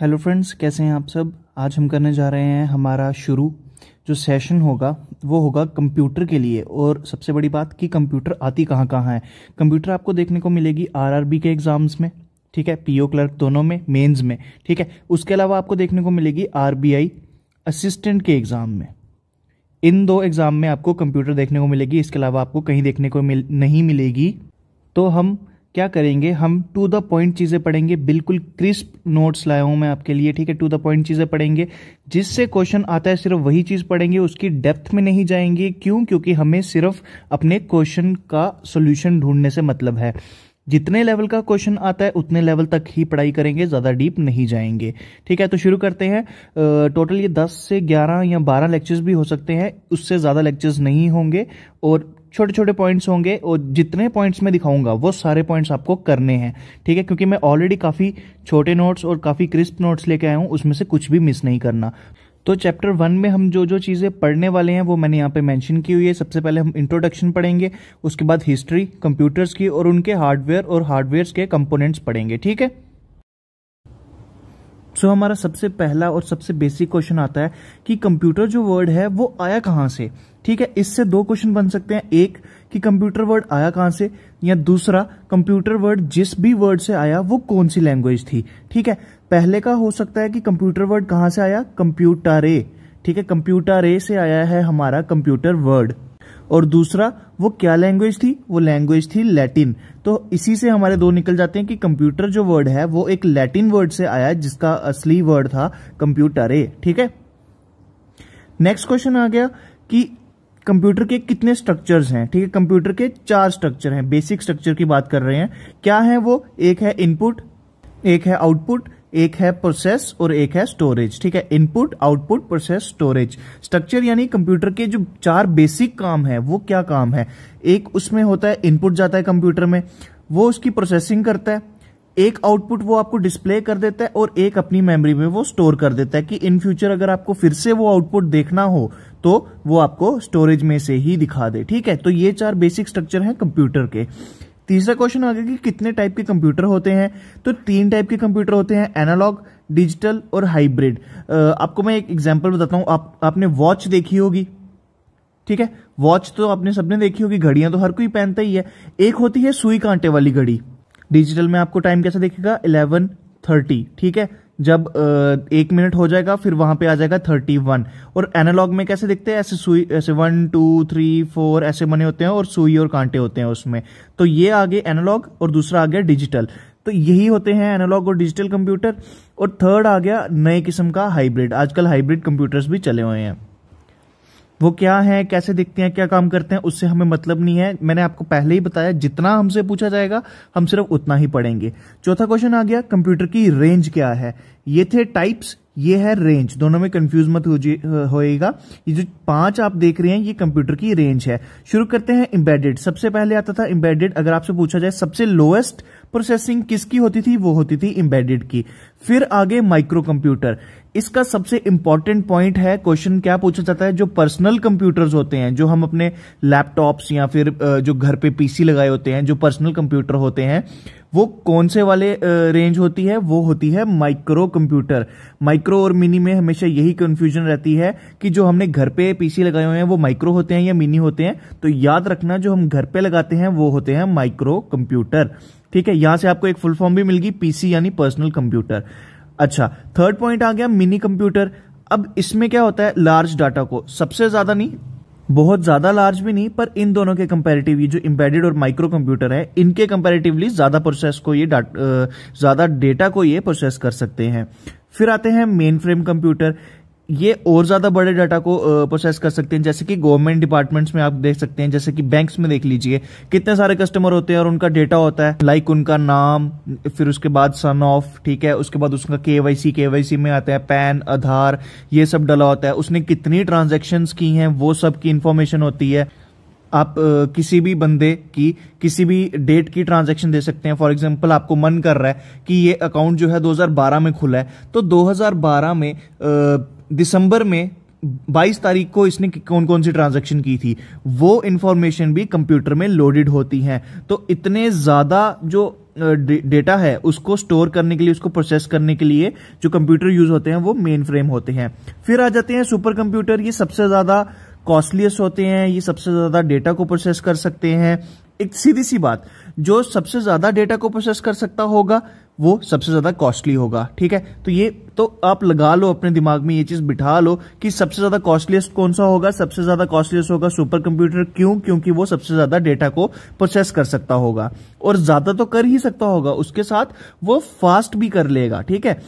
Hello friends कैसे हैं आप सब आज हम करने जा रहे हैं हमारा शुरू जो सेशन होगा वो होगा कंप्यूटर के लिए और सबसे बड़ी बात कि कंप्यूटर आती कहाँ कहाँ है कंप्यूटर आपको देखने को मिलेगी आरआरबी के एग्ज़ाम्स में ठीक है पीओ क्लर्क दोनों में मेंस में ठीक है उसके अलावा आपको देखने को मिलेगी आरबीआई असिस्टेंट के एग्ज़ाम में इन दो एग्ज़ाम में आपको कंप्यूटर देखने को मिलेगी इसके अलावा आपको कहीं देखने को मिल नहीं मिलेगी तो हम क्या करेंगे हम टू द पॉइंट चीज़ें पढ़ेंगे बिल्कुल क्रिस्प नोट्स लाया हूँ मैं आपके लिए ठीक है टू द पॉइंट चीज़ें पढ़ेंगे जिससे क्वेश्चन आता है सिर्फ वही चीज़ पढ़ेंगे उसकी डेप्थ में नहीं जाएंगे क्यों क्योंकि हमें सिर्फ अपने क्वेश्चन का सोल्यूशन ढूंढने से मतलब है जितने लेवल का क्वेश्चन आता है उतने लेवल तक ही पढ़ाई करेंगे ज़्यादा डीप नहीं जाएंगे ठीक है तो शुरू करते हैं टोटल ये 10 से 11 या 12 लेक्चर्स भी हो सकते हैं उससे ज़्यादा लेक्चर्स नहीं होंगे और छोटे छोटे पॉइंट्स होंगे और जितने पॉइंट्स मैं दिखाऊंगा वो सारे पॉइंट्स आपको करने हैं ठीक है क्योंकि मैं ऑलरेडी काफ़ी छोटे नोट्स और काफ़ी क्रिस्प नोट्स लेके आया हूँ उसमें से कुछ भी मिस नहीं करना तो चैप्टर वन में हम जो जो चीज़ें पढ़ने वाले हैं वो मैंने यहाँ पे मेंशन की हुई है सबसे पहले हम इंट्रोडक्शन पढ़ेंगे उसके बाद हिस्ट्री कंप्यूटर्स की और उनके हार्डवेयर और हार्डवेयर के कंपोनेंट्स पढ़ेंगे ठीक है सो so, हमारा सबसे पहला और सबसे बेसिक क्वेश्चन आता है कि कंप्यूटर जो वर्ड है वो आया कहाँ से ठीक है इससे दो क्वेश्चन बन सकते हैं एक कि कंप्यूटर वर्ड आया कहाँ से या दूसरा कंप्यूटर वर्ड जिस भी वर्ड से आया वो कौन सी लैंग्वेज थी ठीक है पहले का हो सकता है कि कंप्यूटर वर्ड कहाँ से आया ए ठीक है ए से आया है हमारा कंप्यूटर वर्ड और दूसरा वो क्या लैंग्वेज थी वो लैंग्वेज थी लैटिन तो इसी से हमारे दो निकल जाते हैं कि कंप्यूटर जो वर्ड है वो एक लैटिन वर्ड से आया जिसका असली वर्ड था कंप्यूटर ए ठीक है नेक्स्ट क्वेश्चन आ गया कि कंप्यूटर के कितने स्ट्रक्चर्स हैं ठीक है कंप्यूटर के चार स्ट्रक्चर हैं बेसिक स्ट्रक्चर की बात कर रहे हैं क्या है वो एक है इनपुट एक है आउटपुट एक है प्रोसेस और एक है स्टोरेज ठीक है input output process storage structure यानी कंप्यूटर के जो चार बेसिक काम है वो क्या काम है एक उसमें होता है इनपुट जाता है कंप्यूटर में वो उसकी प्रोसेसिंग करता है एक आउटपुट वो आपको डिस्प्ले कर देता है और एक अपनी मेमोरी में वो स्टोर कर देता है कि इन फ्यूचर अगर आपको फिर से वो आउटपुट देखना हो तो वो आपको स्टोरेज में से ही दिखा दे ठीक है तो ये चार बेसिक स्ट्रक्चर हैं कंप्यूटर के तीसरा क्वेश्चन आ गया कि कितने टाइप के कंप्यूटर होते हैं तो तीन टाइप के कंप्यूटर होते हैं एनालॉग डिजिटल और हाइब्रिड आपको मैं एक एग्जांपल बताता हूँ आप आपने वॉच देखी होगी ठीक है वॉच तो आपने सबने देखी होगी घड़ियां तो हर कोई पहनता ही है एक होती है सुई कांटे वाली घड़ी डिजिटल में आपको टाइम कैसा देखेगा इलेवन थर्टी ठीक है जब एक मिनट हो जाएगा फिर वहां पे आ जाएगा थर्टी वन और एनालॉग में कैसे दिखते हैं ऐसे सुई ऐसे वन टू थ्री फोर ऐसे बने होते हैं और सुई और कांटे होते हैं उसमें तो ये आ गए एनालॉग और दूसरा आ गया डिजिटल तो यही होते हैं एनालॉग और डिजिटल कंप्यूटर और थर्ड आ गया नए किस्म का हाइब्रिड आजकल हाइब्रिड कंप्यूटर्स भी चले हुए हैं वो क्या है कैसे दिखते हैं क्या काम करते हैं उससे हमें मतलब नहीं है मैंने आपको पहले ही बताया जितना हमसे पूछा जाएगा हम सिर्फ उतना ही पढ़ेंगे चौथा क्वेश्चन आ गया कंप्यूटर की रेंज क्या है ये थे टाइप्स ये है रेंज दोनों में कंफ्यूज मत होएगा ये जो पांच आप देख रहे हैं ये कंप्यूटर की रेंज है शुरू करते हैं इम्बेडेड सबसे पहले आता था इम्बेडेड अगर आपसे पूछा जाए सबसे लोएस्ट प्रोसेसिंग किसकी होती थी वो होती थी इम्बेडेड की फिर आगे माइक्रो कंप्यूटर इसका सबसे इंपॉर्टेंट पॉइंट है क्वेश्चन क्या पूछा जाता है जो पर्सनल कंप्यूटर्स होते हैं जो हम अपने लैपटॉप्स या फिर जो घर पे पीसी लगाए होते हैं जो पर्सनल कंप्यूटर होते हैं वो कौन से वाले रेंज होती है वो होती है माइक्रो कंप्यूटर माइक्रो और मिनी में हमेशा यही कंफ्यूजन रहती है कि जो हमने घर पे पीसी लगाए हुए हैं वो माइक्रो होते हैं या मिनी होते हैं तो याद रखना जो हम घर पे लगाते हैं वो होते हैं माइक्रो कंप्यूटर ठीक है यहां से आपको एक फुल फॉर्म भी मिल गई पीसी यानी पर्सनल कंप्यूटर अच्छा थर्ड पॉइंट आ गया मिनी कंप्यूटर अब इसमें क्या होता है लार्ज डाटा को सबसे ज्यादा नहीं बहुत ज्यादा लार्ज भी नहीं पर इन दोनों के कंपेरेटिवली जो इम्पेडेड और माइक्रो कंप्यूटर है इनके कंपेरेटिवली ज्यादा प्रोसेस को ये ज्यादा डेटा को ये प्रोसेस कर सकते हैं फिर आते हैं मेन फ्रेम कंप्यूटर ये और ज्यादा बड़े डाटा को प्रोसेस कर सकते हैं जैसे कि गवर्नमेंट डिपार्टमेंट्स में आप देख सकते हैं जैसे कि बैंक्स में देख लीजिए कितने सारे कस्टमर होते हैं और उनका डेटा होता है लाइक उनका नाम फिर उसके बाद सन ऑफ ठीक है उसके बाद उसका के वाई सी के वाई सी में आता है पैन आधार ये सब डला होता है उसने कितनी ट्रांजेक्शन की हैं वो सब की इंफॉर्मेशन होती है आप किसी भी बंदे की किसी भी डेट की ट्रांजैक्शन दे सकते हैं फॉर एग्जांपल आपको मन कर रहा है कि ये अकाउंट जो है 2012 में खुला है तो 2012 में दिसंबर में 22 तारीख को इसने कौन कौन सी ट्रांजैक्शन की थी वो इंफॉर्मेशन भी कंप्यूटर में लोडेड होती हैं तो इतने ज़्यादा जो डेटा है उसको स्टोर करने के लिए उसको प्रोसेस करने के लिए जो कंप्यूटर यूज होते हैं वो मेन फ्रेम होते हैं फिर आ जाते हैं सुपर कंप्यूटर ये सबसे ज़्यादा कॉस्टलियस होते हैं ये सबसे ज़्यादा डेटा को प्रोसेस कर सकते हैं एक सीधी सी बात जो सबसे ज़्यादा डेटा को प्रोसेस कर सकता होगा वो सबसे ज़्यादा कॉस्टली होगा ठीक है तो ये तो आप लगा लो अपने दिमाग में ये चीज़ बिठा लो कि सबसे ज़्यादा कॉस्टलीस्ट कौन सा होगा सबसे ज़्यादा कॉस्टलीस्ट होगा सुपर कंप्यूटर क्यों क्योंकि वो सबसे ज़्यादा डेटा को प्रोसेस कर सकता होगा और ज़्यादा तो कर ही सकता होगा उसके साथ वो फास्ट भी कर लेगा ठीक है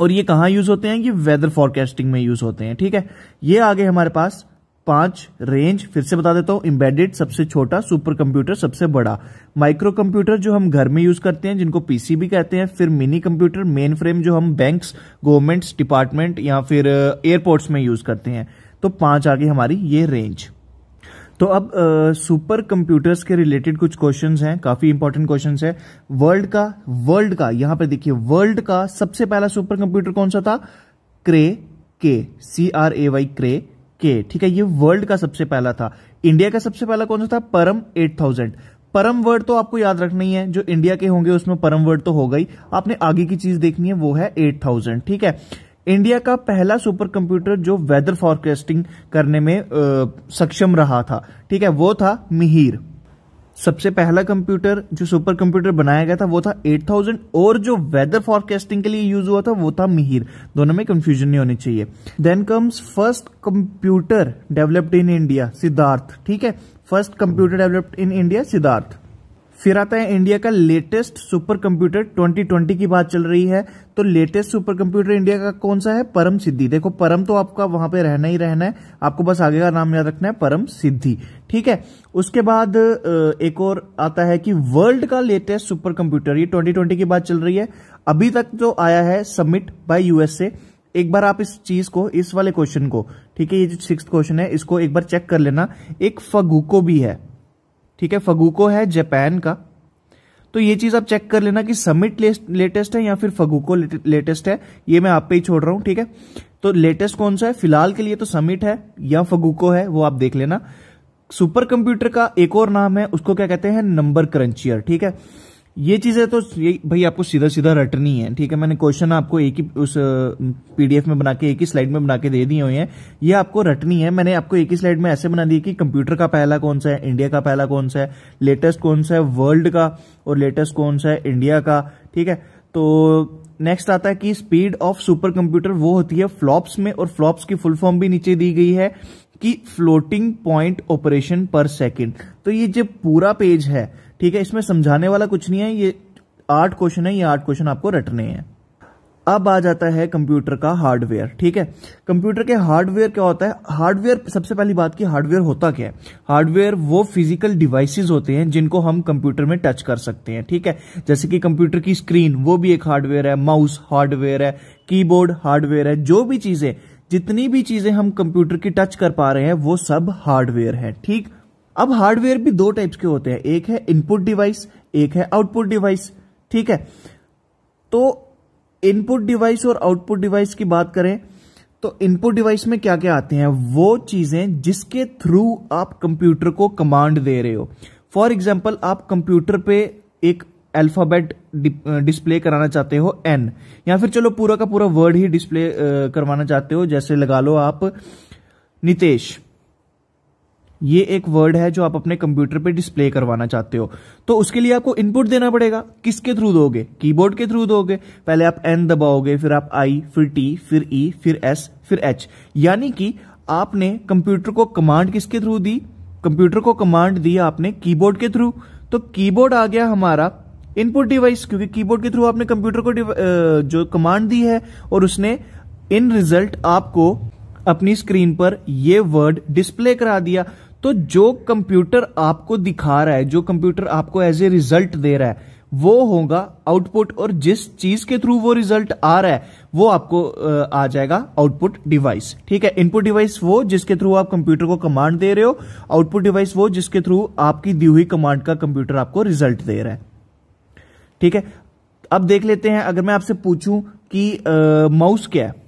और ये कहां यूज़ होते हैं ये वेदर फॉरकास्टिंग में यूज़ होते हैं ठीक है ये आगे हमारे पास पांच रेंज फिर से बता देता हूं इम्बेडेड सबसे छोटा सुपर कंप्यूटर सबसे बड़ा माइक्रो कंप्यूटर जो हम घर में यूज करते हैं जिनको पीसीबी कहते हैं फिर मिनी कंप्यूटर मेन फ्रेम जो हम बैंक्स गवर्नमेंट्स डिपार्टमेंट या फिर एयरपोर्ट्स uh, में यूज करते हैं तो पांच आगे हमारी ये रेंज तो अब सुपर uh, कंप्यूटर्स के रिलेटेड कुछ क्वेश्चन हैं काफी इंपॉर्टेंट क्वेश्चन है वर्ल्ड का वर्ल्ड का यहां पर देखिए वर्ल्ड का सबसे पहला सुपर कंप्यूटर कौन सा था क्रे के सी आर ए वाई क्रे के ठीक है ये वर्ल्ड का सबसे पहला था इंडिया का सबसे पहला कौन सा था परम एट थाउजेंड परम वर्ड तो आपको याद रखना ही है जो इंडिया के होंगे उसमें परम वर्ड तो होगा ही आपने आगे की चीज देखनी है वो है एट थाउजेंड ठीक है इंडिया का पहला सुपर कंप्यूटर जो वेदर फॉरकास्टिंग करने में आ, सक्षम रहा था ठीक है वो था मिहिर सबसे पहला कंप्यूटर जो सुपर कंप्यूटर बनाया गया था वो था 8000 और जो वेदर फॉरकास्टिंग के लिए यूज हुआ था वो था मिहिर दोनों में कंफ्यूजन नहीं होनी चाहिए then comes first computer developed in India Siddharth ठीक है first computer developed in India Siddharth फिर आता है इंडिया का लेटेस्ट सुपर कंप्यूटर 2020 की बात चल रही है तो लेटेस्ट सुपर कंप्यूटर इंडिया का कौन सा है परम सिद्धि देखो परम तो आपका वहां पे रहना ही रहना है आपको बस आगे का नाम याद रखना है परम सिद्धि ठीक है उसके बाद एक और आता है कि वर्ल्ड का लेटेस्ट सुपर कंप्यूटर ये 2020 की बात चल रही है अभी तक जो आया है सबमिट बाय यूएसए एक बार आप इस चीज को इस वाले क्वेश्चन को ठीक है ये जो सिक्स क्वेश्चन है इसको एक बार चेक कर लेना एक फगुको भी है ठीक है फगुको है जापान का तो ये चीज आप चेक कर लेना कि समिट लेटेस्ट है या फिर फगुको लेटेस्ट है ये मैं आप पे ही छोड़ रहा हूं ठीक है तो लेटेस्ट कौन सा है फिलहाल के लिए तो समिट है या फगुको है वो आप देख लेना सुपर कंप्यूटर का एक और नाम है उसको क्या कहते हैं नंबर क्रंचियर ठीक है ये चीज़ें तो ये भाई आपको सीधा सीधा रटनी है ठीक है मैंने क्वेश्चन आपको एक ही उस पीडीएफ में बना के एक ही स्लाइड में बना के दे दिए हुए हैं ये आपको रटनी है मैंने आपको एक ही स्लाइड में ऐसे बना दी कि कंप्यूटर का पहला कौन सा है इंडिया का पहला कौन सा है लेटेस्ट कौन सा है वर्ल्ड का और लेटेस्ट कौन सा है इंडिया का ठीक है तो नेक्स्ट आता है कि स्पीड ऑफ सुपर कंप्यूटर वो होती है फ्लॉप्स में और फ्लॉप्स की फुल फॉर्म भी नीचे दी गई है कि floating point operation per second तो ये जो पूरा पेज है ठीक है इसमें समझाने वाला कुछ नहीं है ये आठ क्वेश्चन है ये आठ क्वेश्चन आपको रटने हैं अब आ जाता है कंप्यूटर का हार्डवेयर ठीक है कंप्यूटर के हार्डवेयर क्या होता है हार्डवेयर सबसे पहली बात की हार्डवेयर होता क्या है हार्डवेयर वो फिजिकल डिवाइसेस होते हैं जिनको हम कंप्यूटर में टच कर सकते हैं ठीक है जैसे कि कंप्यूटर की स्क्रीन वो भी एक हार्डवेयर है माउस हार्डवेयर है कीबोर्ड हार्डवेयर है जो भी चीजें जितनी भी चीजें हम कंप्यूटर की टच कर पा रहे हैं वो सब हार्डवेयर है ठीक अब हार्डवेयर भी दो टाइप्स के होते हैं एक है इनपुट डिवाइस एक है आउटपुट डिवाइस ठीक है तो इनपुट डिवाइस और आउटपुट डिवाइस की बात करें तो इनपुट डिवाइस में क्या क्या आते हैं वो चीजें जिसके थ्रू आप कंप्यूटर को कमांड दे रहे हो फॉर एग्जाम्पल आप कंप्यूटर पे एक अल्फाबेट डिस्प्ले कराना चाहते हो एन या फिर चलो पूरा का पूरा वर्ड ही डिस्प्ले करवाना चाहते हो जैसे लगा लो आप नितेश ये एक वर्ड है जो आप अपने कंप्यूटर पे डिस्प्ले करवाना चाहते हो तो उसके लिए आपको इनपुट देना पड़ेगा किसके थ्रू दोगे कीबोर्ड के थ्रू दोगे पहले आप एन दबाओगे फिर आप आई फिर टी फिर ई e, फिर एस फिर एच यानी कि आपने कंप्यूटर को कमांड किसके थ्रू दी कंप्यूटर को कमांड दी आपने कीबोर्ड के थ्रू तो कीबोर्ड आ गया हमारा इनपुट डिवाइस क्योंकि कीबोर्ड के थ्रू आपने कंप्यूटर को जो कमांड दी है और उसने इन रिजल्ट आपको अपनी स्क्रीन पर यह वर्ड डिस्प्ले करा दिया तो जो कंप्यूटर आपको दिखा रहा है जो कंप्यूटर आपको एज ए रिजल्ट दे रहा है वो होगा आउटपुट और जिस चीज के थ्रू वो रिजल्ट आ रहा है वो आपको आ जाएगा आउटपुट डिवाइस ठीक है इनपुट डिवाइस वो जिसके थ्रू आप कंप्यूटर को कमांड दे रहे हो आउटपुट डिवाइस वो जिसके थ्रू आपकी दी हुई कमांड का कंप्यूटर आपको रिजल्ट दे रहा है ठीक है अब देख लेते हैं अगर मैं आपसे पूछूं कि माउस क्या है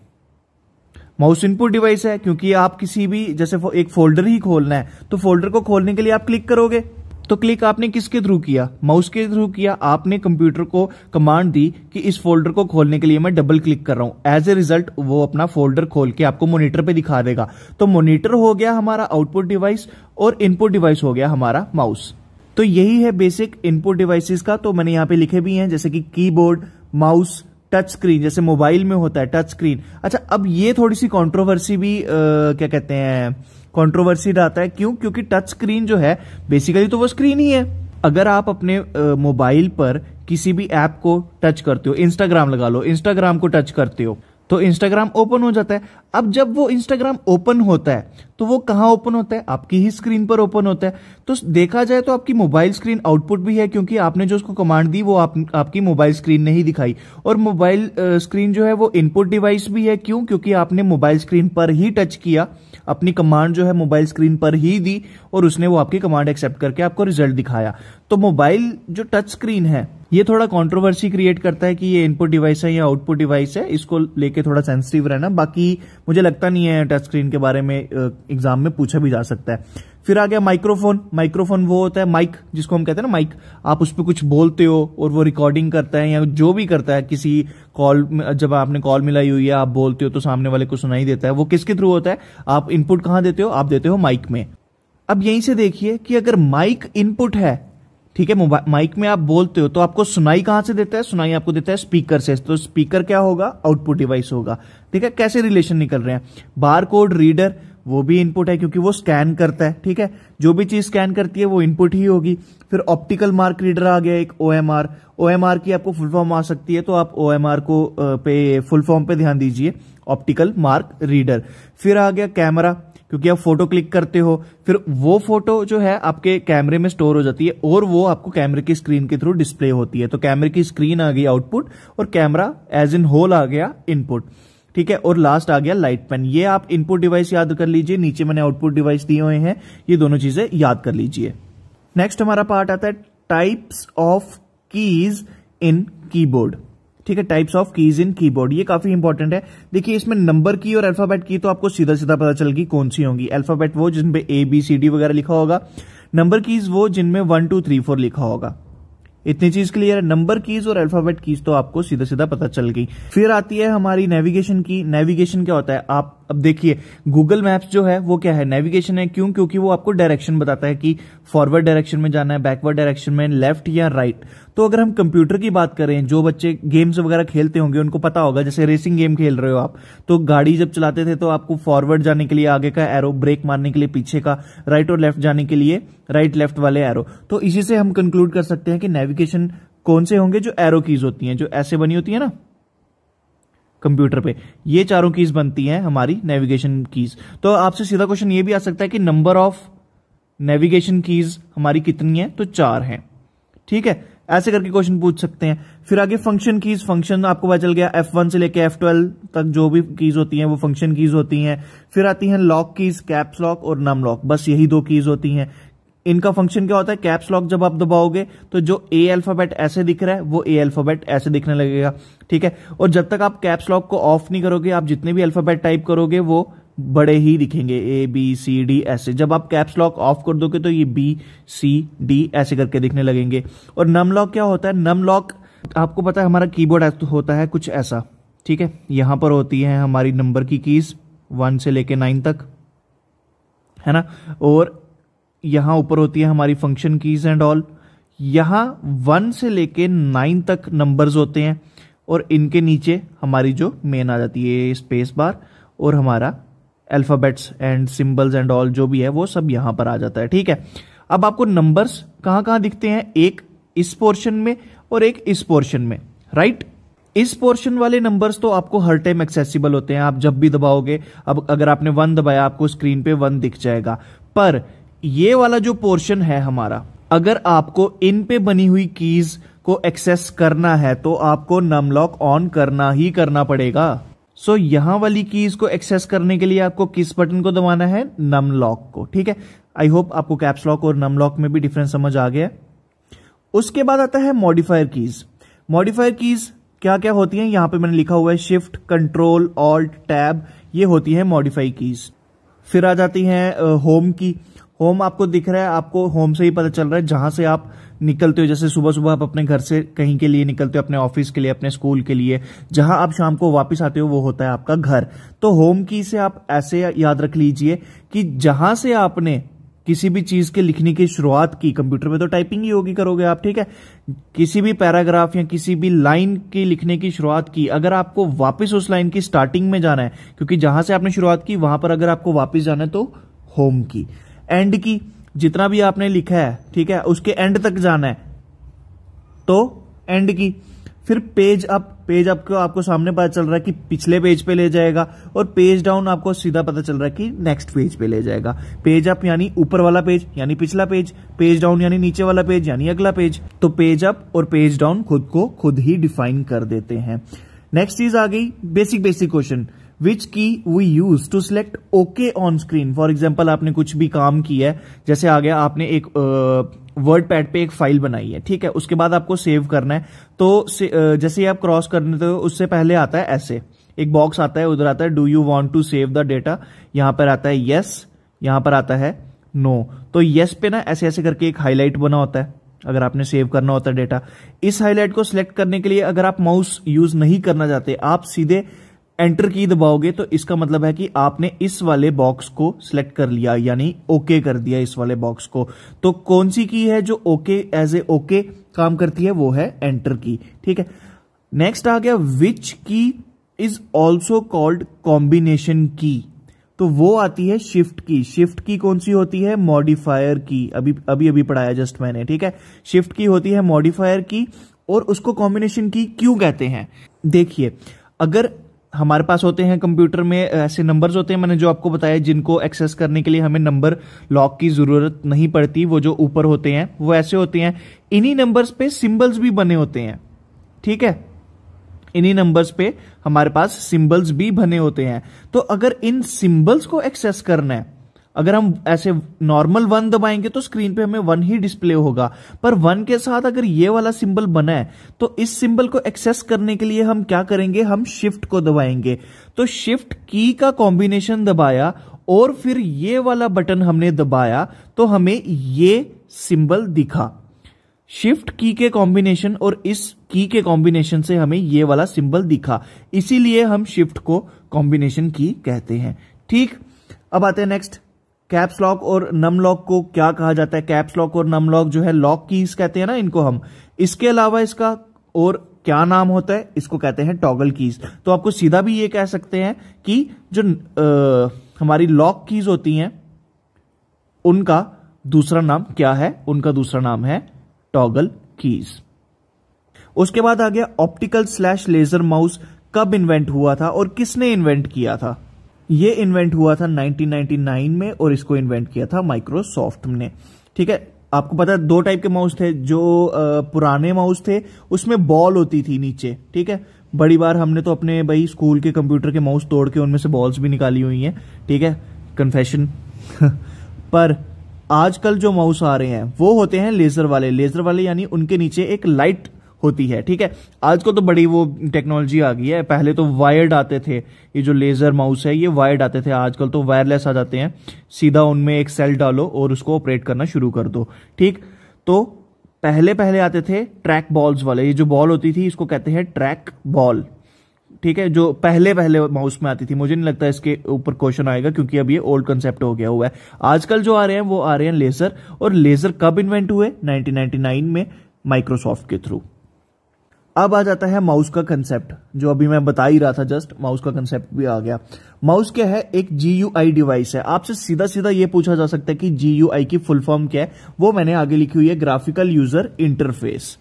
माउस इनपुट डिवाइस है क्योंकि आप किसी भी जैसे एक फोल्डर ही खोलना है तो फोल्डर को खोलने के लिए आप क्लिक करोगे तो क्लिक आपने किसके थ्रू किया माउस के थ्रू किया आपने कंप्यूटर को कमांड दी कि इस फोल्डर को खोलने के लिए मैं डबल क्लिक कर रहा हूं एज ए रिजल्ट वो अपना फोल्डर खोल के आपको मोनिटर पे दिखा देगा तो मोनिटर हो गया हमारा आउटपुट डिवाइस और इनपुट डिवाइस हो गया हमारा माउस तो यही है बेसिक इनपुट डिवाइसेस का तो मैंने यहां पे लिखे भी हैं जैसे कि कीबोर्ड माउस टच स्क्रीन जैसे मोबाइल में होता है टच स्क्रीन अच्छा अब ये थोड़ी सी कंट्रोवर्सी भी आ, क्या कहते हैं कंट्रोवर्सी रहता है क्यों क्योंकि टच स्क्रीन जो है बेसिकली तो वो स्क्रीन ही है अगर आप अपने मोबाइल पर किसी भी ऐप को टच करते हो इंस्टाग्राम लगा लो इंस्टाग्राम को टच करते हो तो इंस्टाग्राम ओपन हो जाता है अब जब वो इंस्टाग्राम ओपन होता है तो वो कहाँ ओपन होता है आपकी ही स्क्रीन पर ओपन होता है तो देखा जाए तो आपकी मोबाइल स्क्रीन आउटपुट भी है क्योंकि आपने जो उसको कमांड दी वो आप, आपकी मोबाइल स्क्रीन नहीं दिखाई और मोबाइल स्क्रीन जो है वो इनपुट डिवाइस भी है क्यों क्योंकि आपने मोबाइल स्क्रीन पर ही टच किया अपनी कमांड जो है मोबाइल स्क्रीन पर ही दी और उसने वो आपकी कमांड एक्सेप्ट करके आपको रिजल्ट दिखाया तो मोबाइल जो टच स्क्रीन है ये थोड़ा कंट्रोवर्सी क्रिएट करता है कि ये इनपुट डिवाइस है या आउटपुट डिवाइस है इसको लेके थोड़ा सेंसिटिव रहना बाकी मुझे लगता नहीं है टच स्क्रीन के बारे में एग्जाम में पूछा भी जा सकता है फिर आ गया माइक्रोफोन माइक्रोफोन वो होता है माइक जिसको हम कहते हैं ना माइक आप उस पर कुछ बोलते हो और वो रिकॉर्डिंग करता है या जो भी करता है किसी कॉल जब आपने कॉल मिलाई हुई है आप बोलते हो तो सामने वाले को सुनाई देता है वो किसके थ्रू होता है आप इनपुट कहाँ देते हो आप देते हो माइक में अब यहीं से देखिए कि अगर माइक इनपुट है ठीक है माइक में आप बोलते हो तो आपको सुनाई कहां से देता है सुनाई आपको देता है स्पीकर से तो स्पीकर क्या होगा आउटपुट डिवाइस होगा ठीक है कैसे रिलेशन निकल रहे हैं बार कोड रीडर वो भी इनपुट है क्योंकि वो स्कैन करता है ठीक है जो भी चीज स्कैन करती है वो इनपुट ही होगी फिर ऑप्टिकल मार्क रीडर आ गया एक O M R O M R की आपको फुल फॉर्म आ सकती है तो आप ओ एम आर को पे फुल फॉर्म पे ध्यान दीजिए ऑप्टिकल मार्क रीडर फिर आ गया कैमरा क्योंकि आप फोटो क्लिक करते हो फिर वो फोटो जो है आपके कैमरे में स्टोर हो जाती है और वो आपको कैमरे की स्क्रीन के थ्रू डिस्प्ले होती है तो कैमरे की स्क्रीन आ गई आउटपुट और कैमरा एज इन होल आ गया इनपुट ठीक है और लास्ट आ गया लाइट पेन ये आप इनपुट डिवाइस याद कर लीजिए नीचे मैंने आउटपुट डिवाइस दिए हुए हैं ये दोनों चीजें याद कर लीजिए नेक्स्ट हमारा पार्ट आता है types of keys in keyboard ठीक है types of keys in keyboard ये काफी इंपॉर्टेंट है देखिए इसमें नंबर की और अल्फाबेट की तो आपको सीधा सीधा पता चलेगी कौन सी होंगी अल्फाबेट वो जिनपे ए बी सी डी वगैरह लिखा होगा नंबर कीज वो जिनमें वन टू थ्री फोर लिखा होगा इतनी चीज क्लियर है नंबर कीज और अल्फाबेट कीज तो आपको सीधा सीधा पता चल गई फिर आती है हमारी नेविगेशन की नेविगेशन क्या होता है आप अब देखिए गूगल मैप्स जो है वो क्या है नेविगेशन है क्यों क्योंकि वो आपको डायरेक्शन बताता है कि फॉरवर्ड डायरेक्शन में जाना है बैकवर्ड डायरेक्शन में लेफ्ट या राइट तो अगर हम कंप्यूटर की बात करें जो बच्चे गेम्स वगैरह खेलते होंगे उनको पता होगा जैसे रेसिंग गेम खेल रहे हो आप तो गाड़ी जब चलाते थे तो आपको फॉरवर्ड जाने के लिए आगे का एरो ब्रेक मारने के लिए पीछे का राइट और लेफ्ट जाने के लिए राइट लेफ्ट वाले एरो तो इसी से हम कंक्लूड कर सकते हैं कि नेविगेशन कौन से होंगे जो एरो कीज होती हैं जो ऐसे बनी होती है ना कंप्यूटर पे ये चारों कीज बनती हैं हमारी नेविगेशन कीज तो आपसे सीधा क्वेश्चन ये भी आ सकता है कि नंबर ऑफ नेविगेशन कीज हमारी कितनी है तो चार हैं ठीक है ऐसे करके क्वेश्चन पूछ सकते हैं फिर आगे फंक्शन कीज फंक्शन आपको पता चल गया एफ वन से लेके एफ ट्वेल्व तक जो भी कीज होती हैं वो फंक्शन कीज होती हैं फिर आती हैं लॉक कीज कैप्स लॉक और नम लॉक बस यही दो कीज होती हैं इनका फंक्शन क्या होता है कैप्स लॉक जब आप दबाओगे तो जो ए अल्फाबेट ऐसे दिख रहा है वो ए अल्फाबेट ऐसे दिखने लगेगा ठीक है और जब तक आप कैप्स लॉक को ऑफ नहीं करोगे आप जितने भी अल्फाबेट टाइप करोगे वो बड़े ही दिखेंगे ए बी सी डी ऐसे जब आप कैप्स लॉक ऑफ कर दोगे तो ये बी सी डी ऐसे करके दिखने लगेंगे और नम लॉक क्या होता है नम लॉक आपको पता है हमारा कीबोर्ड होता है कुछ ऐसा ठीक है यहां पर होती है हमारी नंबर की कीज वन से लेके नाइन तक है ना और यहां ऊपर होती है हमारी फंक्शन कीज एंड ऑल यहां वन से लेके नाइन तक नंबर्स होते हैं और इनके नीचे हमारी जो मेन आ जाती है स्पेस बार और हमारा alphabets and symbols and all जो भी है वो सब यहां पर आ जाता है ठीक है अब आपको नंबर्स कहां कहां दिखते हैं एक इस पोर्शन में और एक इस पोर्शन में राइट इस पोर्शन वाले नंबर्स तो आपको हर टाइम एक्सेसिबल होते हैं आप जब भी दबाओगे अब अगर आपने वन दबाया आपको स्क्रीन पे वन दिख जाएगा पर ये वाला जो पोर्शन है हमारा अगर आपको इन पे बनी हुई कीज को एक्सेस करना है तो आपको नमलॉक ऑन करना ही करना पड़ेगा सो यहां वाली कीज को एक्सेस करने के लिए आपको किस बटन को दबाना है नम लॉक को ठीक है आई होप आपको कैप्स लॉक और नम लॉक में भी डिफरेंस समझ आ गया उसके बाद आता है मॉडिफायर कीज मॉडिफायर कीज क्या क्या होती है यहां पे मैंने लिखा हुआ है शिफ्ट कंट्रोल ऑल्ट टैब ये होती है मॉडिफाई कीज फिर आ जाती है होम की होम आपको दिख रहा है आपको होम से ही पता चल रहा है जहां से आप निकलते हो जैसे सुबह सुबह आप अपने घर से कहीं के लिए निकलते हो अपने ऑफिस के लिए अपने स्कूल के लिए जहां आप शाम को वापस आते हो वो होता है आपका घर तो होम की से आप ऐसे याद रख लीजिए कि जहां से आपने किसी भी चीज के लिखने की शुरुआत की कंप्यूटर में तो टाइपिंग ही होगी करोगे आप ठीक है किसी भी पैराग्राफ या किसी भी लाइन की लिखने की शुरुआत की अगर आपको वापस उस लाइन की स्टार्टिंग में जाना है क्योंकि जहां से आपने शुरुआत की वहां पर अगर आपको वापस जाना है तो होम की एंड की जितना भी आपने लिखा है ठीक है उसके एंड तक जाना है तो एंड की फिर पेज अप पेज अप को आपको सामने पता चल रहा है कि पिछले पेज पे ले जाएगा और पेज डाउन आपको सीधा पता चल रहा है कि नेक्स्ट पेज पे ले जाएगा पेज अप यानी ऊपर वाला पेज यानी पिछला पेज पेज डाउन यानी नीचे वाला पेज यानी अगला पेज तो पेज अप और पेज डाउन खुद को खुद ही डिफाइन कर देते हैं नेक्स्ट चीज आ गई basic basic question which key we use to select okay on screen for example आपने कुछ भी काम किया है जैसे आ गया आपने एक वर्ड पैड पे एक फाइल बनाई है ठीक है उसके बाद आपको सेव करना है तो जैसे आप क्रॉस करने तो उससे पहले आता है ऐसे एक बॉक्स आता है उधर आता है do you want to save the data यहां पर आता है yes, यहां पर आता है नो no. तो yes पे ना ऐसे ऐसे करके एक हाईलाइट बना होता है अगर आपने सेव करना होता है डेटा इस हाईलाइट को सिलेक्ट करने के लिए अगर आप माउस यूज नहीं करना चाहते आप सीधे एंटर की दबाओगे तो इसका मतलब है कि आपने इस वाले बॉक्स को सिलेक्ट कर लिया यानी ओके okay कर दिया इस वाले बॉक्स को तो कौन सी की है जो ओके एज ए ओके काम करती है वो है एंटर की ठीक है नेक्स्ट आ गया विच की इज ऑल्सो कॉल्ड कॉम्बिनेशन की तो वो आती है शिफ्ट की शिफ्ट की कौन सी होती है मॉडिफायर की अभी अभी अभी पढ़ाया जस्ट मैंने ठीक है शिफ्ट की होती है मॉडिफायर की और उसको कॉम्बिनेशन की क्यों कहते हैं देखिए अगर हमारे पास होते हैं कंप्यूटर में ऐसे नंबर्स होते हैं मैंने जो आपको बताया जिनको एक्सेस करने के लिए हमें नंबर लॉक की ज़रूरत नहीं पड़ती वो जो ऊपर होते हैं वो ऐसे होते हैं इन्हीं नंबर्स पे सिंबल्स भी बने होते हैं ठीक है इन्हीं नंबर्स पे हमारे पास सिंबल्स भी बने होते हैं तो अगर इन सिंबल्स को एक्सेस करना है अगर हम ऐसे नॉर्मल वन दबाएंगे तो स्क्रीन पे हमें वन ही डिस्प्ले होगा पर वन के साथ अगर ये वाला सिंबल बना है तो इस सिंबल को एक्सेस करने के लिए हम क्या करेंगे हम शिफ्ट को दबाएंगे तो शिफ्ट की का कॉम्बिनेशन दबाया और फिर ये वाला बटन हमने दबाया तो हमें ये सिंबल दिखा शिफ्ट की के कॉम्बिनेशन और इस की के कॉम्बिनेशन से हमें ये वाला सिंबल दिखा इसीलिए हम शिफ्ट को कॉम्बिनेशन की कहते हैं ठीक अब आते हैं नेक्स्ट कैप्स लॉक और नम लॉक को क्या कहा जाता है कैप्स लॉक और नम लॉक जो है लॉक कीज कहते हैं ना इनको हम इसके अलावा इसका और क्या नाम होता है इसको कहते हैं टॉगल कीज तो आपको सीधा भी ये कह सकते हैं कि जो आ, हमारी लॉक कीज होती हैं उनका दूसरा नाम क्या है उनका दूसरा नाम है टॉगल कीज उसके बाद आ गया ऑप्टिकल स्लैश लेजर माउस कब इन्वेंट हुआ था और किसने इन्वेंट किया था ये इन्वेंट हुआ था 1999 में और इसको इन्वेंट किया था माइक्रोसॉफ्ट ने ठीक है आपको पता है दो टाइप के माउस थे जो पुराने माउस थे उसमें बॉल होती थी नीचे ठीक है बड़ी बार हमने तो अपने भाई स्कूल के कंप्यूटर के माउस तोड़ के उनमें से बॉल्स भी निकाली हुई हैं ठीक है कन्फेशन पर आजकल जो माउस आ रहे हैं वो होते हैं लेजर वाले लेजर वाले यानी उनके नीचे एक लाइट होती है ठीक है आजकल तो बड़ी वो टेक्नोलॉजी आ गई है पहले तो वायर्ड आते थे ये जो लेजर माउस है ये वायर्ड आते थे आजकल तो वायरलेस आ जाते हैं सीधा उनमें एक सेल डालो और उसको ऑपरेट करना शुरू कर दो ठीक तो पहले पहले आते थे ट्रैक बॉल्स वाले ये जो बॉल होती थी इसको कहते हैं ट्रैक बॉल ठीक है जो पहले पहले माउस में आती थी मुझे नहीं लगता इसके ऊपर क्वेश्चन आएगा क्योंकि अब ये ओल्ड कंसेप्ट हो गया हुआ है आजकल जो आ रहे हैं वो आ रहे हैं लेजर और लेजर कब इन्वेंट हुए 1999 में माइक्रोसॉफ्ट के थ्रू अब आ जाता है माउस का कंसेप्ट जो अभी मैं बता ही रहा था जस्ट माउस का कंसेप्ट भी आ गया माउस क्या है एक जीयूआई डिवाइस है आपसे सीधा सीधा ये पूछा जा सकता है कि जीयूआई की फुल फॉर्म क्या है वो मैंने आगे लिखी हुई है ग्राफिकल यूजर इंटरफेस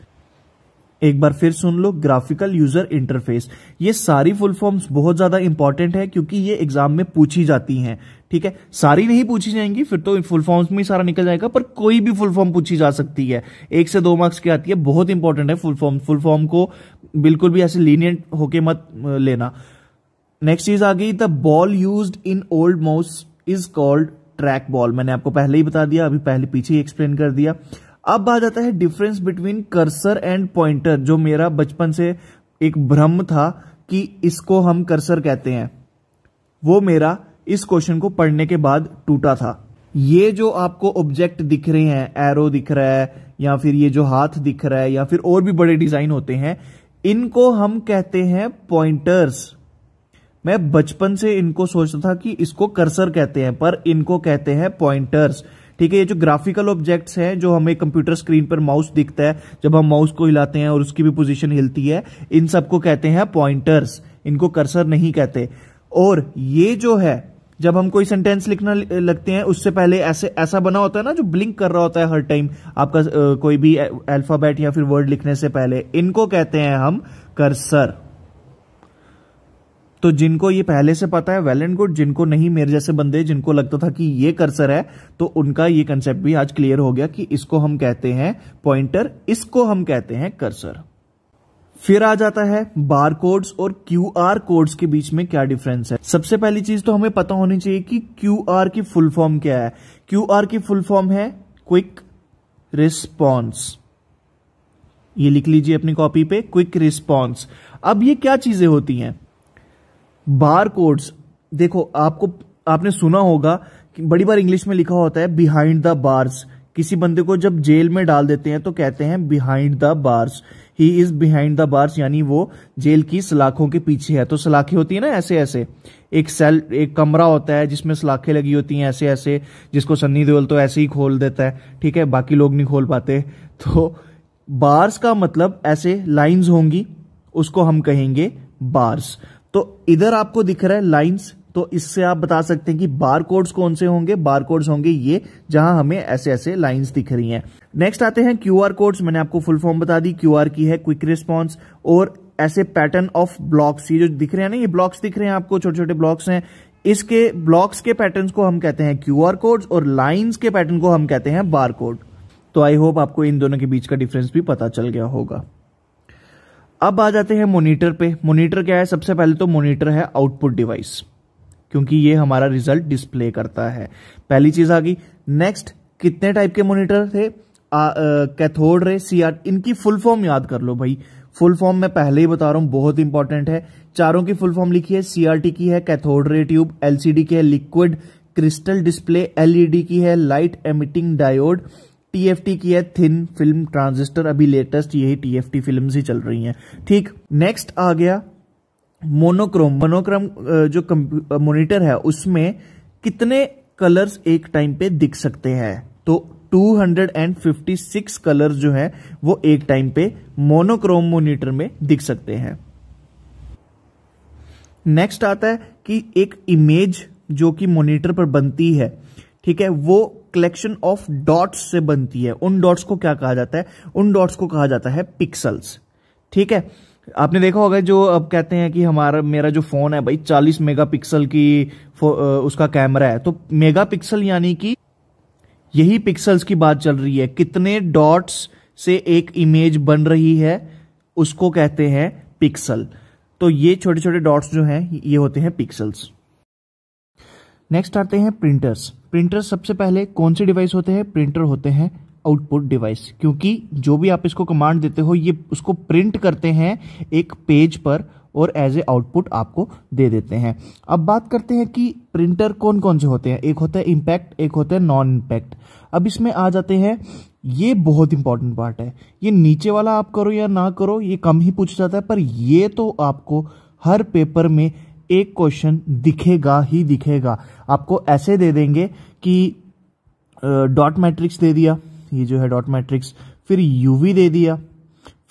एक बार फिर सुन लो ग्राफिकल यूजर इंटरफेस ये सारी फुल फॉर्म्स बहुत ज्यादा इंपॉर्टेंट है क्योंकि ये एग्जाम में पूछी जाती हैं ठीक है सारी नहीं पूछी जाएंगी फिर तो फुल फॉर्म्स में ही सारा निकल जाएगा पर कोई भी फुल फॉर्म पूछी जा सकती है एक से दो मार्क्स की आती है बहुत इंपॉर्टेंट है फुल फॉर्म फुल फॉर्म को बिल्कुल भी ऐसे लीनियंट होके मत लेना नेक्स्ट चीज आ गई the ball use in old mouse is called track ball मैंने आपको पहले ही बता दिया अभी पहले पीछे एक्सप्लेन कर दिया अब आ जाता है difference between cursor and pointer जो मेरा बचपन से एक भ्रम था कि इसको हम कर्सर कहते हैं वो मेरा इस क्वेश्चन को पढ़ने के बाद टूटा था ये जो आपको ऑब्जेक्ट दिख रहे हैं एरो दिख रहा है या फिर ये जो हाथ दिख रहा है या फिर और भी बड़े डिजाइन होते हैं इनको हम कहते हैं पॉइंटर्स मैं बचपन से इनको सोचता था कि इसको कर्सर कहते हैं पर इनको कहते हैं पॉइंटर्स ठीक है ये जो ग्राफिकल ऑब्जेक्ट्स हैं जो हमें कंप्यूटर स्क्रीन पर माउस दिखता है जब हम माउस को हिलाते हैं और उसकी भी पोजीशन हिलती है इन सबको कहते हैं पॉइंटर्स इनको कर्सर नहीं कहते और ये जो है जब हम कोई सेंटेंस लिखना लगते हैं उससे पहले ऐसे ऐसा बना होता है ना जो ब्लिंक कर रहा होता है हर टाइम आपका आ, कोई भी अल्फाबेट या फिर वर्ड लिखने से पहले इनको कहते हैं हम कर्सर तो जिनको ये पहले से पता है वेल एंड गुड जिनको नहीं मेरे जैसे बंदे जिनको लगता था कि ये कर्सर है तो उनका ये कंसेप्ट भी आज क्लियर हो गया कि इसको हम कहते हैं पॉइंटर इसको हम कहते हैं कर्सर फिर आ जाता है बार कोड्स और क्यू आर कोड्स के बीच में क्या डिफरेंस है सबसे पहली चीज तो हमें पता होनी चाहिए कि क्यू आर की फुल फॉर्म क्या है क्यू आर की फुल फॉर्म है क्विक रिस्पॉन्स ये लिख लीजिए अपनी कॉपी पे क्विक रिस्पॉन्स अब ये क्या चीजें होती हैं बार कोड्स देखो आपको आपने सुना होगा कि बड़ी बार इंग्लिश में लिखा होता है बिहाइंड द बार्स किसी बंदे को जब जेल में डाल देते हैं तो कहते हैं behind the bars he is behind the bars यानी वो जेल की सलाखों के पीछे है तो सलाखें होती है ना ऐसे ऐसे एक सेल एक कमरा होता है जिसमें सलाखें लगी होती हैं ऐसे ऐसे जिसको सन्नी देओल तो ऐसे ही खोल देता है ठीक है बाकी लोग नहीं खोल पाते तो बार्स का मतलब ऐसे लाइन्स होंगी उसको हम कहेंगे बार्स तो इधर आपको दिख रहा है लाइन्स तो इससे आप बता सकते हैं कि बार कोड्स कौन से होंगे बार कोड्स होंगे ये जहां हमें ऐसे ऐसे लाइंस दिख रही हैं नेक्स्ट आते हैं क्यू आर कोड्स मैंने आपको फुल फॉर्म बता दी क्यू आर की है क्विक रिस्पॉन्स और ऐसे पैटर्न ऑफ ब्लॉक्स ये जो दिख रहे हैं ना ये ब्लॉक्स दिख रहे हैं आपको छोटे छोटे ब्लॉक्स हैं इसके ब्लॉक्स के पैटर्न को हम कहते हैं क्यू आर कोड्स और लाइन्स के पैटर्न को हम कहते हैं बार कोड तो आई होप आपको इन दोनों के बीच का डिफरेंस भी पता चल गया होगा अब आ जाते हैं मोनिटर पे मोनिटर क्या है सबसे पहले तो मोनिटर है आउटपुट डिवाइस क्योंकि ये हमारा रिजल्ट डिस्प्ले करता है पहली चीज आ गई नेक्स्ट कितने टाइप के मोनिटर थे कैथोड रे सी आर इनकी फुल फॉर्म याद कर लो भाई फुल फॉर्म मैं पहले ही बता रहा हूं बहुत इंपॉर्टेंट है चारों की फुल फॉर्म लिखी है सीआरटी की है कैथोड रे ट्यूब एलसीडी की है लिक्विड क्रिस्टल डिस्प्ले एलईडी की है लाइट एमिटिंग डायोड टीएफटी की है थिन फिल्म ट्रांजिस्टर अभी लेटेस्ट यही टीएफटी फिल्म ही चल रही है ठीक नेक्स्ट आ गया मोनोक्रोम मोनोक्रोम जो मोनिटर है उसमें कितने कलर्स एक टाइम पे दिख सकते हैं तो 256 कलर्स जो है वो एक टाइम पे मोनोक्रोम मोनिटर में दिख सकते हैं नेक्स्ट आता है कि एक इमेज जो कि मोनिटर पर बनती है ठीक है वो कलेक्शन ऑफ डॉट्स से बनती है उन डॉट्स को क्या कहा जाता है उन डॉट्स को कहा जाता है पिक्सल्स ठीक है आपने देखा होगा जो अब कहते हैं कि हमारा मेरा जो फोन है भाई 40 मेगापिक्सल की उसका कैमरा है तो मेगापिक्सल यानी कि यही पिक्सल्स की बात चल रही है कितने डॉट्स से एक इमेज बन रही है उसको कहते हैं पिक्सल तो ये छोटे छोटे डॉट्स जो हैं ये होते हैं पिक्सल्स नेक्स्ट आते हैं प्रिंटर्स प्रिंटर्स सबसे पहले कौन से डिवाइस होते हैं प्रिंटर होते हैं आउटपुट डिवाइस क्योंकि जो भी आप इसको कमांड देते हो ये उसको प्रिंट करते हैं एक पेज पर और एज ए आउटपुट आपको दे देते हैं अब बात करते हैं कि प्रिंटर कौन कौन से होते हैं एक होता है इम्पैक्ट एक होता है नॉन इम्पैक्ट अब इसमें आ जाते हैं ये बहुत इंपॉर्टेंट पार्ट है ये नीचे वाला आप करो या ना करो ये कम ही पूछा जाता है पर ये तो आपको हर पेपर में एक क्वेश्चन दिखेगा ही दिखेगा आपको ऐसे दे देंगे कि डॉट मैट्रिक्स दे दिया ये जो है डॉट मैट्रिक्स फिर यूवी दे दिया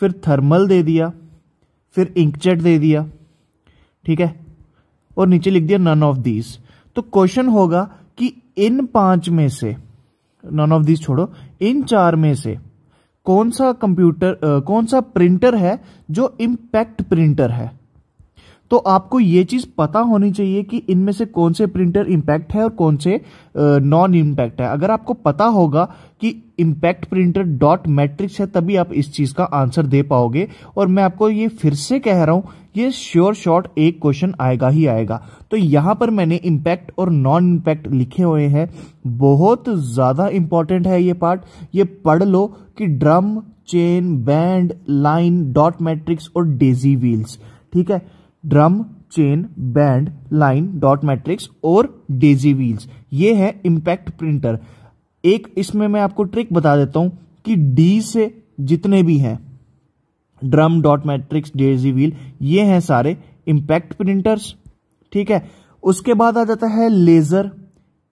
फिर थर्मल दे दिया फिर इंकजेट दे दिया ठीक है और नीचे लिख दिया नन ऑफ दीज तो क्वेश्चन होगा कि इन पांच में से नन ऑफ दीज छोड़ो इन चार में से कौन सा कंप्यूटर कौन सा प्रिंटर है जो इंपैक्ट प्रिंटर है तो आपको ये चीज पता होनी चाहिए कि इनमें से कौन से प्रिंटर इम्पैक्ट है और कौन से नॉन इम्पैक्ट है अगर आपको पता होगा कि इम्पैक्ट प्रिंटर डॉट मैट्रिक्स है तभी आप इस चीज का आंसर दे पाओगे और मैं आपको ये फिर से कह रहा हूं ये श्योर शॉट एक क्वेश्चन आएगा ही आएगा तो यहां पर मैंने इम्पैक्ट और नॉन इम्पैक्ट लिखे हुए हैं बहुत ज्यादा इंपॉर्टेंट है ये पार्ट ये पढ़ लो कि drum chain band line dot matrix और डेजी व्हील्स ठीक है drum chain band line dot matrix और डेजी व्हील्स ये है इम्पैक्ट प्रिंटर एक इसमें मैं आपको ट्रिक बता देता हूं कि डी से जितने भी हैं drum dot matrix daisy wheel ये हैं सारे इम्पैक्ट प्रिंटर्स ठीक है उसके बाद आ जाता है laser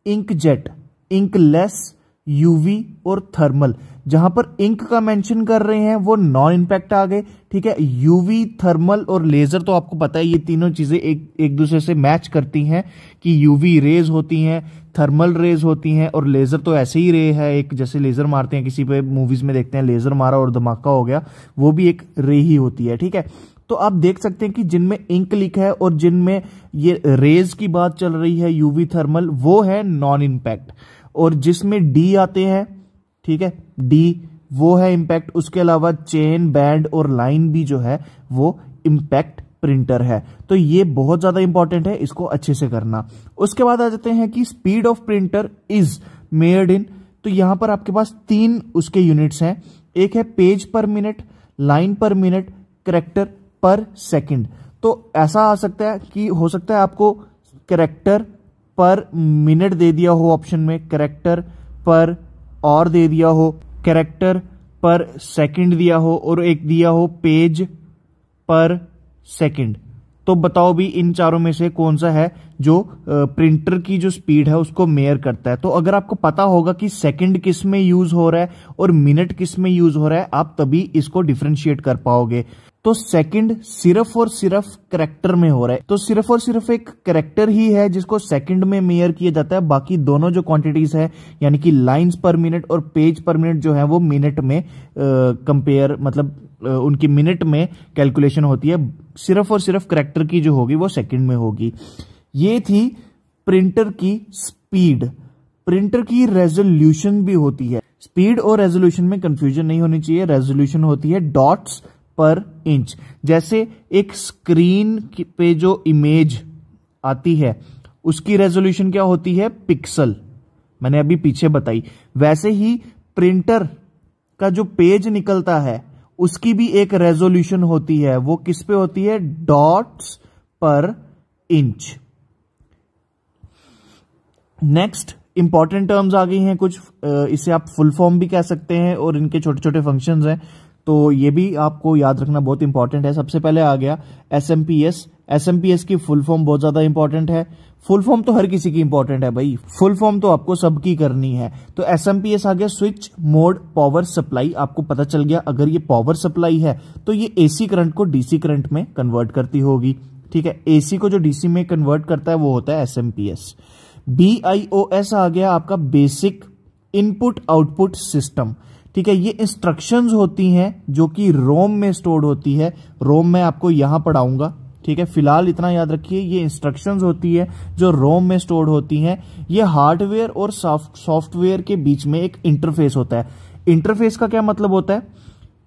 ink jet inkless UV और थर्मल जहां पर इंक का मेंशन कर रहे हैं वो नॉन इंपैक्ट आ गए ठीक है यूवी थर्मल और लेजर तो आपको पता है ये तीनों चीजें एक एक दूसरे से मैच करती हैं कि यूवी रेज होती हैं थर्मल रेज होती हैं और लेजर तो ऐसे ही रे है एक जैसे लेजर मारते हैं किसी पे मूवीज में देखते हैं लेजर मारा और धमाका हो गया वो भी एक रे ही होती है ठीक है तो आप देख सकते हैं कि जिनमें इंक लिखा है और जिनमें ये रेज की बात चल रही है यूवी थर्मल वो है नॉन इंपैक्ट और जिसमें डी आते हैं ठीक है डी वो है इंपैक्ट उसके अलावा चेन बैंड और लाइन भी जो है वो इंपैक्ट प्रिंटर है तो ये बहुत ज्यादा इंपॉर्टेंट है इसको अच्छे से करना उसके बाद आ जाते हैं कि speed of printer is made in तो यहां पर आपके पास तीन उसके यूनिट्स हैं एक है page per minute line per minute character per second तो ऐसा आ सकता है कि हो सकता है आपको करेक्टर पर मिनट दे दिया हो ऑप्शन में करेक्टर पर और दे दिया हो करेक्टर पर सेकंड दिया हो और एक दिया हो पेज पर सेकंड तो बताओ भी इन चारों में से कौन सा है जो प्रिंटर की जो स्पीड है उसको मेयर करता है तो अगर आपको पता होगा कि सेकंड किस में यूज हो रहा है और मिनट किस में यूज हो रहा है आप तभी इसको डिफ्रेंशिएट कर पाओगे तो सेकंड सिर्फ और सिर्फ करेक्टर में हो रहा है तो सिर्फ और सिर्फ एक करेक्टर ही है जिसको सेकंड में मेयर किया जाता है बाकी दोनों जो क्वांटिटीज है यानी कि लाइंस पर मिनट और पेज पर मिनट जो है वो मिनट में कंपेयर मतलब आ, उनकी मिनट में कैलकुलेशन होती है सिर्फ और सिर्फ करेक्टर की जो होगी वो सेकंड में होगी ये थी प्रिंटर की स्पीड प्रिंटर की रेजोल्यूशन भी होती है स्पीड और रेजोल्यूशन में कंफ्यूजन नहीं होनी चाहिए रेजोल्यूशन होती है डॉट्स पर इंच जैसे एक स्क्रीन पे जो इमेज आती है उसकी रेजोल्यूशन क्या होती है पिक्सल मैंने अभी पीछे बताई वैसे ही प्रिंटर का जो पेज निकलता है उसकी भी एक रेजोल्यूशन होती है वो किस पे होती है dots per inch next important terms आ गई हैं कुछ इसे आप फुल फॉर्म भी कह सकते हैं और इनके छोटे छोटे फंक्शंस हैं तो ये भी आपको याद रखना बहुत इंपॉर्टेंट है सबसे पहले आ गया S M P S S M P S की फुल फॉर्म बहुत ज्यादा इंपॉर्टेंट है फुल फॉर्म तो हर किसी की इंपॉर्टेंट है भाई फुल फॉर्म तो आपको सबकी करनी है तो एस एम पी एस आ गया स्विच मोड पावर सप्लाई आपको पता चल गया अगर ये पावर सप्लाई है तो ये एसी करंट को डीसी करंट में कन्वर्ट करती होगी ठीक है एसी को जो डीसी में कन्वर्ट करता है वो होता है S M P S B I O S आ गया आपका बेसिक इनपुट आउटपुट सिस्टम ठीक है ये इंस्ट्रक्शंस होती हैं जो कि रोम में स्टोर्ड होती है रोम में आपको यहां पढ़ाऊंगा ठीक है फिलहाल इतना याद रखिए ये इंस्ट्रक्शंस होती है जो रोम में स्टोर्ड होती हैं ये हार्डवेयर और सॉफ्टवेयर के बीच में एक इंटरफेस होता है इंटरफेस का क्या मतलब होता है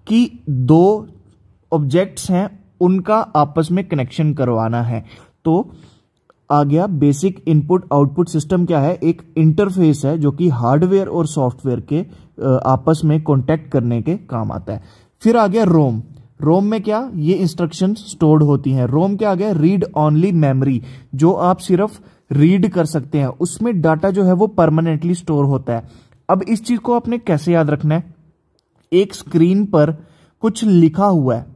कि दो ऑब्जेक्ट्स हैं उनका आपस में कनेक्शन करवाना है तो आ गया बेसिक इनपुट आउटपुट सिस्टम क्या है एक इंटरफेस है जो कि हार्डवेयर और सॉफ्टवेयर के आपस में कॉन्टेक्ट करने के काम आता है फिर आ गया रोम रोम में क्या ये इंस्ट्रक्शन स्टोर्ड होती हैं रोम क्या आ गया रीड ऑनली मेमोरी जो आप सिर्फ रीड कर सकते हैं उसमें डाटा जो है वो परमानेंटली स्टोर होता है अब इस चीज को आपने कैसे याद रखना है एक स्क्रीन पर कुछ लिखा हुआ है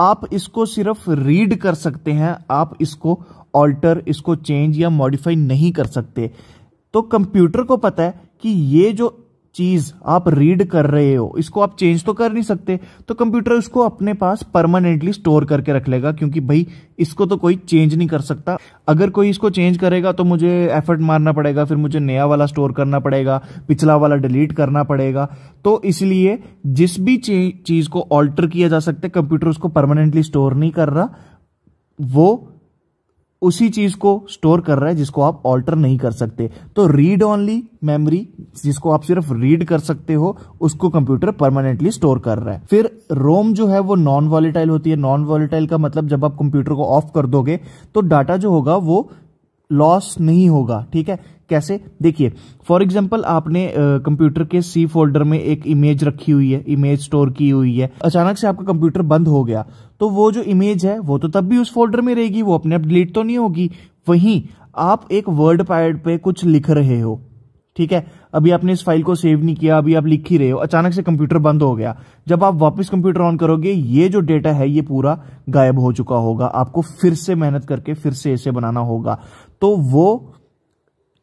आप इसको सिर्फ रीड कर सकते हैं आप इसको ऑल्टर इसको चेंज या मॉडिफाई नहीं कर सकते तो कंप्यूटर को पता है कि ये जो चीज आप रीड कर रहे हो इसको आप चेंज तो कर नहीं सकते तो कंप्यूटर इसको अपने पास परमानेंटली स्टोर करके रख लेगा क्योंकि भाई इसको तो कोई चेंज नहीं कर सकता अगर कोई इसको चेंज करेगा तो मुझे एफर्ट मारना पड़ेगा फिर मुझे नया वाला स्टोर करना पड़ेगा पिछला वाला डिलीट करना पड़ेगा तो इसलिए जिस भी चीज को ऑल्टर किया जा सकता है कंप्यूटर उसको परमानेंटली स्टोर नहीं कर रहा वो उसी चीज को स्टोर कर रहा है जिसको आप ऑल्टर नहीं कर सकते तो रीड ओनली मेमोरी जिसको आप सिर्फ रीड कर सकते हो उसको कंप्यूटर परमानेंटली स्टोर कर रहा है फिर रोम जो है वो नॉन वॉलीटाइल होती है नॉन वॉलिटाइल का मतलब जब आप कंप्यूटर को ऑफ कर दोगे तो डाटा जो होगा वो लॉस नहीं होगा ठीक है कैसे देखिए फॉर एग्जाम्पल आपने कंप्यूटर के सी फोल्डर में एक इमेज रखी हुई है इमेज स्टोर की हुई है अचानक से आपका कंप्यूटर बंद हो गया तो वो जो इमेज है वो तो तब भी उस फोल्डर में रहेगी वो अपने आप डिलीट तो नहीं होगी वहीं आप एक वर्ड पैड पे कुछ लिख रहे हो ठीक है अभी आपने इस फाइल को सेव नहीं किया अभी आप लिख ही रहे हो अचानक से कंप्यूटर बंद हो गया जब आप वापस कंप्यूटर ऑन करोगे ये जो डेटा है ये पूरा गायब हो चुका होगा आपको फिर से मेहनत करके फिर से इसे बनाना होगा तो वो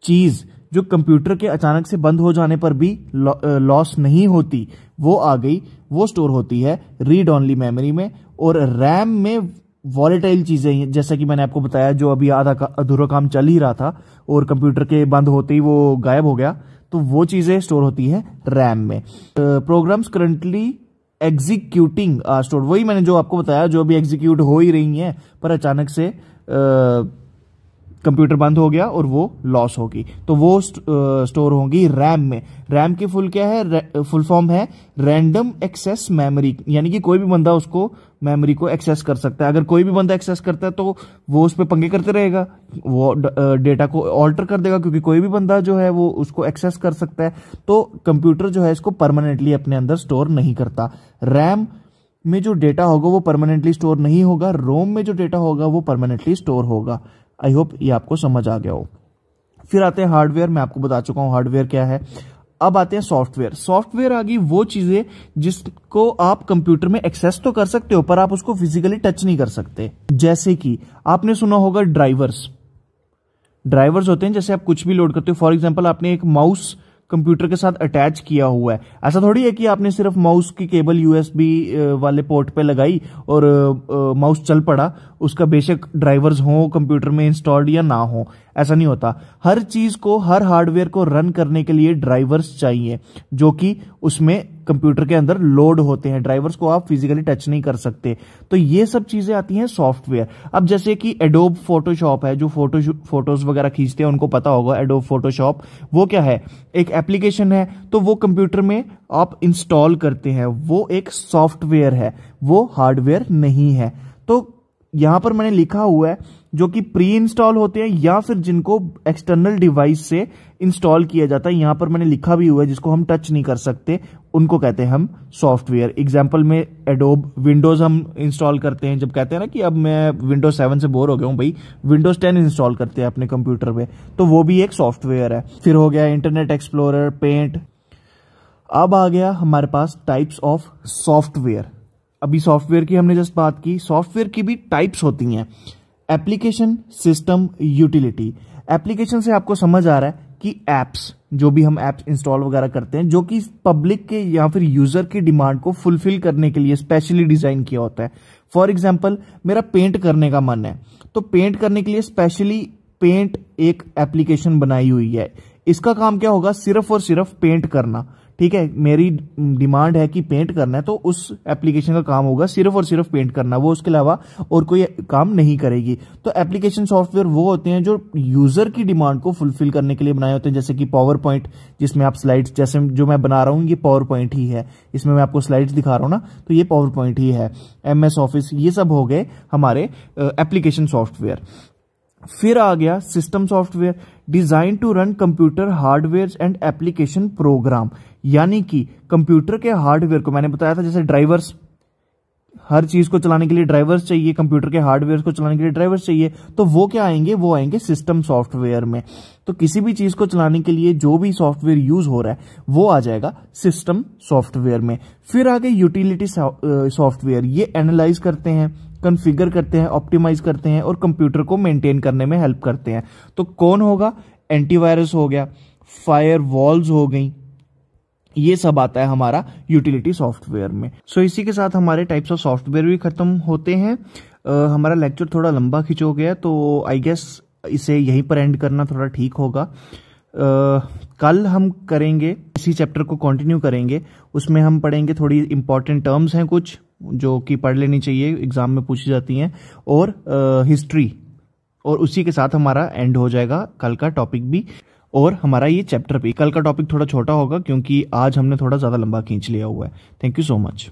चीज जो कंप्यूटर के अचानक से बंद हो जाने पर भी लॉस नहीं होती वो आ गई वो स्टोर होती है रीड ऑनली मेमोरी में और रैम में वॉलेटाइल चीज़ें जैसा कि मैंने आपको बताया जो अभी आधा का अधूरा काम चल ही रहा था और कंप्यूटर के बंद होते ही वो गायब हो गया तो वो चीज़ें स्टोर होती है रैम में प्रोग्राम्स करंटली एग्जीक्यूटिंग स्टोर वही मैंने जो आपको बताया जो अभी एग्जीक्यूट हो ही रही हैं पर अचानक से uh, कंप्यूटर बंद हो गया और वो लॉस होगी तो वो स्टोर होगी रैम में रैम की फुल क्या है फुल फॉर्म है रैंडम एक्सेस मेमोरी यानी कि कोई भी बंदा उसको मेमोरी को एक्सेस कर सकता है अगर कोई भी बंदा एक्सेस करता है तो वो उस पर पंगे करते रहेगा वो डेटा को ऑल्टर कर देगा क्योंकि कोई भी बंदा जो है वो उसको एक्सेस कर सकता है तो कंप्यूटर जो है इसको परमानेंटली अपने अंदर स्टोर नहीं करता रैम में जो डेटा होगा वो परमानेंटली स्टोर नहीं होगा रोम में जो डेटा होगा वो परमानेंटली स्टोर होगा आई होप ये आपको समझ आ गया हो फिर आते हैं हार्डवेयर मैं आपको बता चुका हूं हार्डवेयर क्या है अब आते हैं सॉफ्टवेयर सॉफ्टवेयर आ गई वो चीजें जिसको आप कंप्यूटर में एक्सेस तो कर सकते हो पर आप उसको फिजिकली टच नहीं कर सकते जैसे कि आपने सुना होगा ड्राइवर्स ड्राइवर्स होते हैं जैसे आप कुछ भी लोड करते हो फॉर एग्जाम्पल आपने एक माउस कंप्यूटर के साथ अटैच किया हुआ है ऐसा थोड़ी है कि आपने सिर्फ माउस की केबल यूएसबी वाले पोर्ट पे लगाई और माउस चल पड़ा उसका बेशक ड्राइवर्स हो कंप्यूटर में इंस्टॉल्ड या ना हो ऐसा नहीं होता हर चीज को हर हार्डवेयर को रन करने के लिए ड्राइवर्स चाहिए जो कि उसमें कंप्यूटर के अंदर लोड होते हैं ड्राइवर्स को आप फिजिकली टच नहीं कर सकते तो ये सब चीजें आती हैं सॉफ्टवेयर अब जैसे कि एडोब फोटोशॉप है जो फोटो फोटोज वगैरह खींचते हैं उनको पता होगा एडोब फोटोशॉप वो क्या है एक एप्लीकेशन है तो वो कंप्यूटर में आप इंस्टॉल करते हैं वो एक सॉफ्टवेयर है वो हार्डवेयर नहीं है तो यहां पर मैंने लिखा हुआ है जो कि प्री इंस्टॉल होते हैं या फिर जिनको एक्सटर्नल डिवाइस से इंस्टॉल किया जाता है यहां पर मैंने लिखा भी हुआ है जिसको हम टच नहीं कर सकते उनको कहते हैं हम सॉफ्टवेयर एग्जाम्पल में एडोब विंडोज हम इंस्टॉल करते हैं जब कहते हैं ना कि अब मैं विंडोज सेवन से बोर हो गया हूं भाई विंडोज टेन इंस्टॉल करते हैं अपने कंप्यूटर पे तो वो भी एक सॉफ्टवेयर है फिर हो गया इंटरनेट एक्सप्लोर पेंट अब आ गया हमारे पास टाइप्स ऑफ सॉफ्टवेयर अभी सॉफ्टवेयर की हमने जस्ट बात की सॉफ्टवेयर की भी टाइप्स होती हैं एप्लीकेशन सिस्टम यूटिलिटी एप्लीकेशन से आपको समझ आ रहा है कि एप्स जो भी हम एप्स इंस्टॉल वगैरह करते हैं जो कि पब्लिक के या फिर यूजर की डिमांड को फुलफिल करने के लिए स्पेशली डिजाइन किया होता है फॉर एग्जाम्पल मेरा पेंट करने का मन है तो पेंट करने के लिए स्पेशली पेंट एक एप्लीकेशन बनाई हुई है इसका काम क्या होगा सिर्फ और सिर्फ पेंट करना ठीक है मेरी डिमांड है कि पेंट करना है तो उस एप्लीकेशन का काम होगा सिर्फ और सिर्फ पेंट करना वो उसके अलावा और कोई काम नहीं करेगी तो एप्लीकेशन सॉफ्टवेयर वो होते हैं जो यूजर की डिमांड को फुलफिल करने के लिए बनाए होते हैं जैसे कि पावर पॉइंट जिसमें आप स्लाइड्स जैसे जो मैं बना रहा हूँ ये पावर पॉइंट ही है इसमें मैं आपको स्लाइड्स दिखा रहा हूँ ना तो ये पावर पॉइंट ही है एम ऑफिस ये सब हो गए हमारे एप्लीकेशन सॉफ्टवेयर फिर आ गया system software design to run computer hardware and application program यानी कि कंप्यूटर के हार्डवेयर को मैंने बताया था जैसे ड्राइवर्स हर चीज को चलाने के लिए ड्राइवर्स चाहिए कंप्यूटर के हार्डवेयर को चलाने के लिए ड्राइवर्स चाहिए तो वो क्या आएंगे वो आएंगे सिस्टम सॉफ्टवेयर में तो किसी भी चीज को चलाने के लिए जो भी सॉफ्टवेयर यूज हो रहा है वो आ जाएगा सिस्टम सॉफ्टवेयर में फिर आगे यूटिलिटी सॉफ्टवेयर ये एनालाइज करते हैं कन्फिगर करते हैं ऑप्टिमाइज करते हैं और कंप्यूटर को मेंटेन करने में हेल्प करते हैं तो कौन होगा एंटीवायरस हो गया फायर वॉल्स हो गई ये सब आता है हमारा यूटिलिटी सॉफ्टवेयर में सो so, इसी के साथ हमारे टाइप्स ऑफ सॉफ्टवेयर भी खत्म होते हैं uh, हमारा लेक्चर थोड़ा लंबा खिंचो गया तो आई गेस इसे यहीं पर एंड करना थोड़ा ठीक होगा Uh, कल हम करेंगे इसी चैप्टर को कंटिन्यू करेंगे उसमें हम पढ़ेंगे थोड़ी इंपॉर्टेंट टर्म्स हैं कुछ जो कि पढ़ लेनी चाहिए एग्जाम में पूछी जाती हैं और हिस्ट्री और उसी के साथ हमारा एंड हो जाएगा कल का टॉपिक भी और हमारा ये चैप्टर भी कल का टॉपिक थोड़ा छोटा होगा क्योंकि आज हमने थोड़ा ज़्यादा लंबा खींच लिया हुआ है थैंक यू सो मच